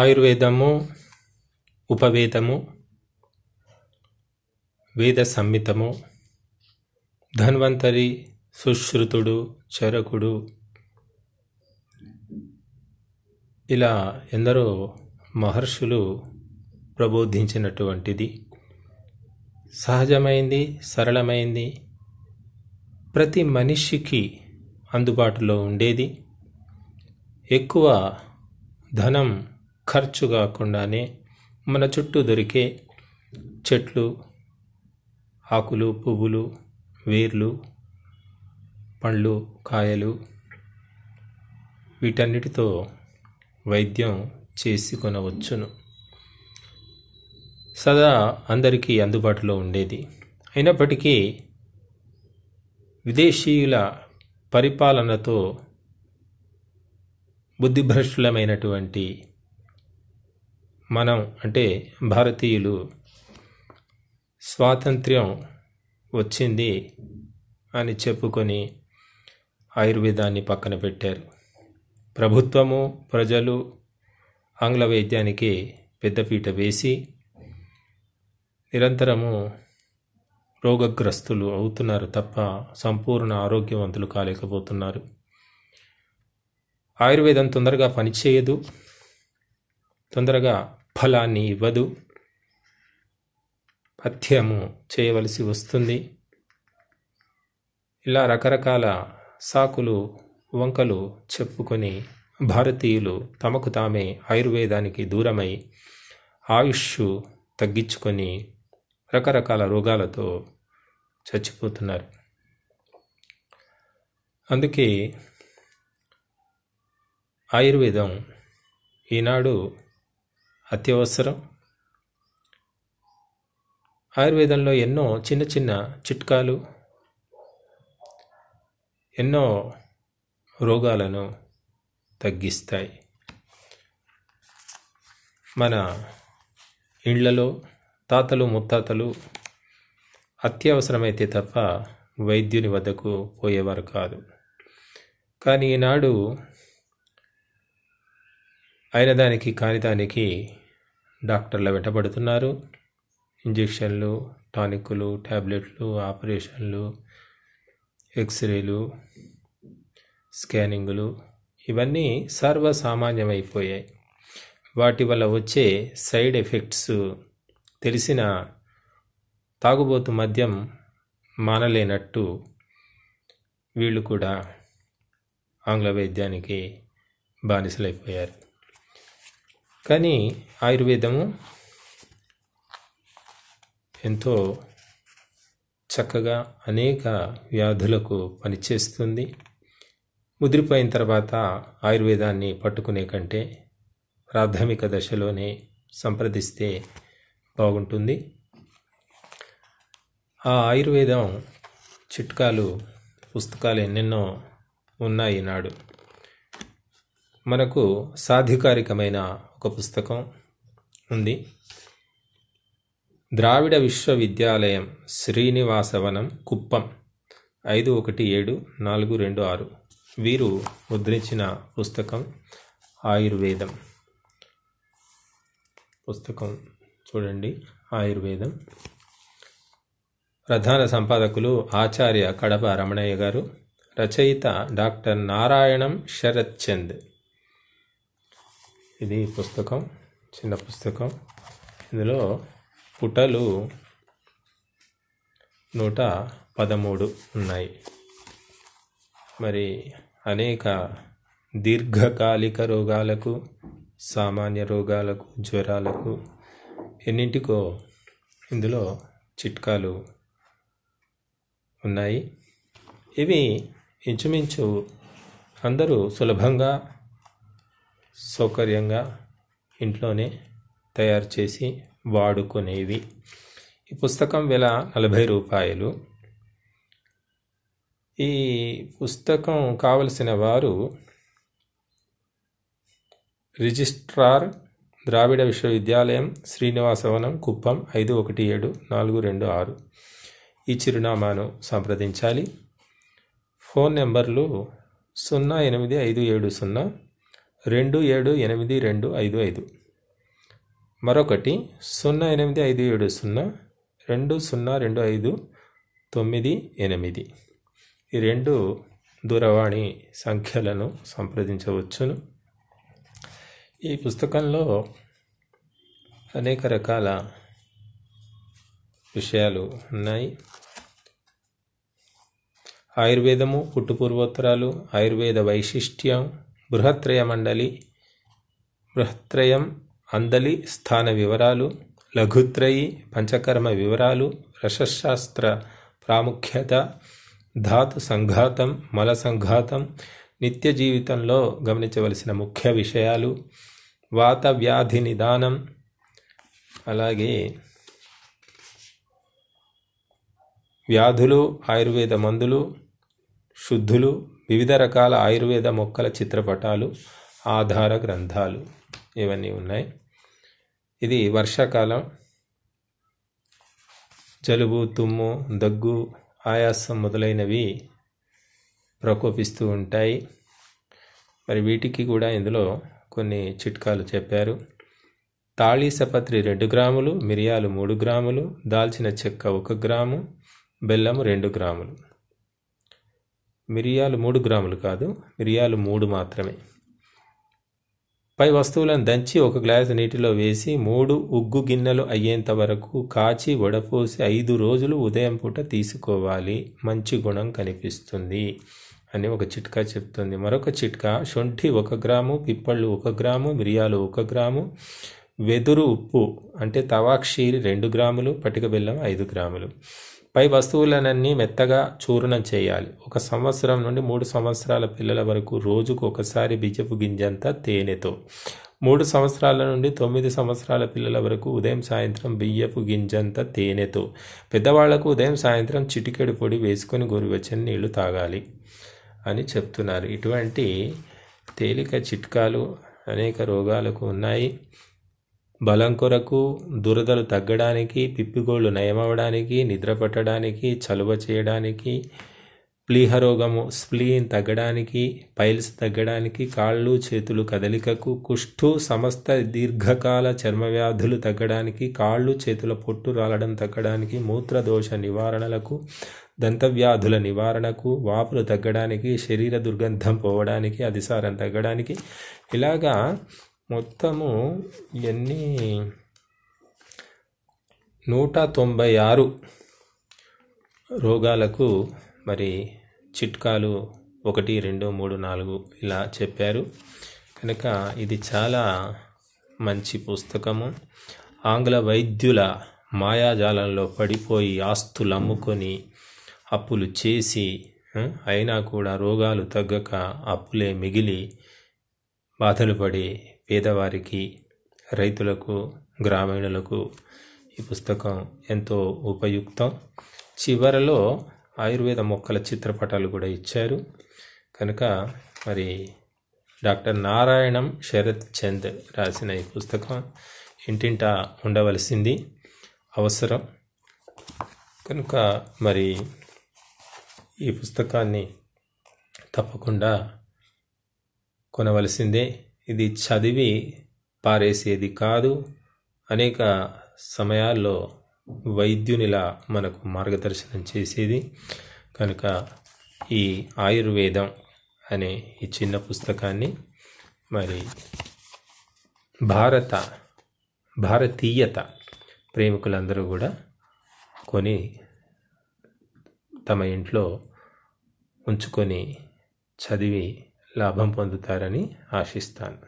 ఆయుర్వేదము ఉపవేదము వేద సంహితము ధన్వంతరి సుశ్రుతుడు చరకుడు ఇలా ఎందరో మహర్షులు ప్రబోధించినటువంటిది సహజమైంది సరళమైంది ప్రతి మనిషికి అందుబాటులో ఉండేది ఎక్కువ ధనం ఖర్చు కాకుండానే మన చుట్టూ దొరికే చెట్లు ఆకులు పువ్వులు వేర్లు పండ్లు కాయలు వీటన్నిటితో వైద్యం చేసుకొనవచ్చును సదా అందరికీ అందుబాటులో ఉండేది అయినప్పటికీ విదేశీయుల పరిపాలనతో బుద్ధిభ్రష్టులమైనటువంటి మనం అంటే భారతీయులు స్వాతంత్ర్యం వచ్చింది అని చెప్పుకొని ఆయుర్వేదాన్ని పక్కన పెట్టారు ప్రభుత్వము ప్రజలు ఆంగ్ల వైద్యానికి పెద్దపీట వేసి నిరంతరము రోగగ్రస్తులు అవుతున్నారు తప్ప సంపూర్ణ ఆరోగ్యవంతులు కాలేకపోతున్నారు ఆయుర్వేదం తొందరగా పనిచేయదు తొందరగా ఫలాన్ని ఇవ్వదు హత్యము చేయవలసి వస్తుంది ఇలా రకరకాల సాకులు వంకలు చెప్పుకొని భారతీయులు తమకు తామే ఆయుర్వేదానికి దూరమై ఆయుష్ తగ్గించుకొని రకరకాల రోగాలతో చచ్చిపోతున్నారు అందుకే ఆయుర్వేదం ఈనాడు అత్యవసరం ఆయుర్వేదంలో ఎన్నో చిన్న చిన్న చిట్కాలు ఎన్నో రోగాలను తగ్గిస్తాయి మన ఇళ్లలో తాతలు ముత్తాతలు అత్యవసరమైతే తప్ప వైద్యుని వద్దకు పోయేవారు కాదు కానీ ఈనాడు అయిన దానికి కాని దానికి డాక్టర్ల వెంటబడుతున్నారు ఇంజెక్షన్లు టానిక్లు ట్యాబ్లెట్లు ఆపరేషన్లు ఎక్స్రేలు స్కానింగులు ఇవన్నీ సర్వసామాన్యమైపోయాయి వాటి వల్ల వచ్చే సైడ్ ఎఫెక్ట్స్ తెలిసిన తాగుబోతు మద్యం మానలేనట్టు వీళ్ళు కూడా ఆంగ్ల వైద్యానికి బానిసలైపోయారు కానీ ఆయుర్వేదము ఎంతో చక్కగా అనేక వ్యాధులకు పనిచేస్తుంది ముదిరిపోయిన తర్వాత ఆయుర్వేదాన్ని పట్టుకునే కంటే ప్రాథమిక దశలోనే సంప్రదిస్తే బాగుంటుంది ఆ ఆయుర్వేదం చిట్కాలు పుస్తకాలు ఎన్నెన్నో ఉన్నాయి నాడు మనకు సాధికారికమైన ఒక పుస్తకం ఉంది ద్రావిడ విశ్వవిద్యాలయం శ్రీనివాసవనం కుప్పం ఐదు ఒకటి ఏడు నాలుగు రెండు ఆరు వీరు ముద్రించిన పుస్తకం ఆయుర్వేదం పుస్తకం చూడండి ఆయుర్వేదం ప్రధాన సంపాదకులు ఆచార్య కడప రమణయ్య గారు రచయిత డాక్టర్ నారాయణం శరత్ చంద్ ఇది పుస్తకం చిన్న పుస్తకం ఇందులో పుటలు నూట పదమూడు ఉన్నాయి మరి అనేక దీర్ఘకాలిక రోగాలకు సామాన్య రోగాలకు జ్వరాలకు ఎన్నింటికో ఇందులో చిట్కాలు ఉన్నాయి ఇవి ఇంచుమించు అందరూ సులభంగా సౌకర్యంగా ఇంట్లోనే తయారు చేసి వాడుకునేవి ఈ పుస్తకం వెల నలభై రూపాయలు ఈ పుస్తకం కావలసిన వారు రిజిస్ట్రార్ ద్రావిడ విశ్వవిద్యాలయం శ్రీనివాసవనం కుప్పం ఐదు ఒకటి ఏడు నాలుగు రెండు ఆరు ఈ చిరునామాను సంప్రదించాలి ఫోన్ నెంబర్లు సున్నా ఎనిమిది ఐదు ఏడు సున్నా రెండు ఏడు ఎనిమిది రెండు ఐదు ఐదు మరొకటి సున్నా ఎనిమిది ఐదు ఏడు సున్నా రెండు సున్నా రెండు ఐదు తొమ్మిది ఎనిమిది ఈ రెండు దూరవాణి సంఖ్యలను సంప్రదించవచ్చును ఈ పుస్తకంలో అనేక రకాల విషయాలు ఉన్నాయి ఆయుర్వేదము పుట్టుపూర్వోత్తరాలు ఆయుర్వేద వైశిష్ట్యం బృహత్రయ మండలి బృహత్రయం అందలి స్థాన వివరాలు లఘుత్రయి పంచకర్మ వివరాలు రసశాస్త్ర ప్రాముఖ్యత ధాతు సంఘాతం మల సంఘాతం నిత్య జీవితంలో గమనించవలసిన ముఖ్య విషయాలు వాత వ్యాధి నిదానం అలాగే వ్యాధులు ఆయుర్వేద మందులు శుద్ధులు వివిధ రకాల ఆయుర్వేద మొక్కల చిత్రపటాలు ఆధార గ్రంథాలు ఇవన్నీ ఉన్నాయి ఇది వర్షాకాలం జలుబు తుమ్ము దగ్గు ఆయాసం మొదలైనవి ప్రకోపిస్తూ ఉంటాయి మరి వీటికి కూడా ఇందులో కొన్ని చిట్కాలు చెప్పారు సపత్రి రెండు గ్రాములు మిరియాలు మూడు గ్రాములు దాల్చిన చెక్క ఒక గ్రాము బెల్లము రెండు గ్రాములు మిరియాలు మూడు గ్రాములు కాదు మిరియాలు మూడు మాత్రమే పై వస్తువులను దంచి ఒక గ్లాసు నీటిలో వేసి మూడు ఉగ్గు గిన్నెలు అయ్యేంత వరకు కాచి వడపోసి ఐదు రోజులు ఉదయం పూట తీసుకోవాలి మంచి గుణం కనిపిస్తుంది అని ఒక చిట్కా చెప్తుంది మరొక చిట్కా శొంఠి ఒక గ్రాము పిప్పళ్ళు ఒక గ్రాము మిరియాలు ఒక గ్రాము వెదురు ఉప్పు అంటే తవాక్షీరి రెండు గ్రాములు పటిక బెల్లం ఐదు గ్రాములు పై వస్తువులనన్నీ మెత్తగా చూర్ణం చేయాలి ఒక సంవత్సరం నుండి మూడు సంవత్సరాల పిల్లల వరకు రోజుకు ఒకసారి బిజపు గింజంతా తేనెతో మూడు సంవత్సరాల నుండి తొమ్మిది సంవత్సరాల పిల్లల వరకు ఉదయం సాయంత్రం బియ్యపు గింజంత తేనెతో పెద్దవాళ్లకు ఉదయం సాయంత్రం చిటికెడు పొడి వేసుకొని గోరువెచ్చని నీళ్లు తాగాలి అని చెప్తున్నారు ఇటువంటి తేలిక చిట్కాలు అనేక రోగాలకు ఉన్నాయి బలం కొరకు దురదలు తగ్గడానికి పిప్పిగోళ్ళు నయమవడానికి నిద్ర పట్టడానికి చలువ చేయడానికి ప్లీహ రోగము స్ప్లీన్ తగ్గడానికి పైల్స్ తగ్గడానికి కాళ్ళు చేతులు కదలికకు కుష్ఠు సమస్త దీర్ఘకాల చర్మ వ్యాధులు తగ్గడానికి కాళ్ళు చేతుల పొట్టు రాలడం తగ్గడానికి మూత్రదోష నివారణలకు దంతవ్యాధుల నివారణకు వాపులు తగ్గడానికి శరీర దుర్గంధం పోవడానికి అధిసారం తగ్గడానికి ఇలాగా మొత్తము ఎన్ని నూట తొంభై ఆరు రోగాలకు మరి చిట్కాలు ఒకటి రెండు మూడు నాలుగు ఇలా చెప్పారు కనుక ఇది చాలా మంచి పుస్తకము ఆంగ్ల వైద్యుల మాయాజాలంలో పడిపోయి ఆస్తులు అమ్ముకొని అప్పులు చేసి అయినా కూడా రోగాలు తగ్గక అప్పులే మిగిలి బాధలు పడి పేదవారికి రైతులకు గ్రామీణులకు ఈ పుస్తకం ఎంతో ఉపయుక్తం చివరలో ఆయుర్వేద మొక్కల చిత్రపటాలు కూడా ఇచ్చారు కనుక మరి డాక్టర్ నారాయణం శరత్ చంద్ రాసిన ఈ పుస్తకం ఇంటింటా ఉండవలసింది అవసరం కనుక మరి ఈ పుస్తకాన్ని తప్పకుండా కొనవలసిందే ఇది చదివి పారేసేది కాదు అనేక సమయాల్లో వైద్యునిలా మనకు మార్గదర్శనం చేసేది కనుక ఈ ఆయుర్వేదం అనే ఈ చిన్న పుస్తకాన్ని మరి భారత భారతీయత ప్రేమికులందరూ కూడా కొని తమ ఇంట్లో ఉంచుకొని చదివి లాభం పొందుతారని ఆశిస్తాను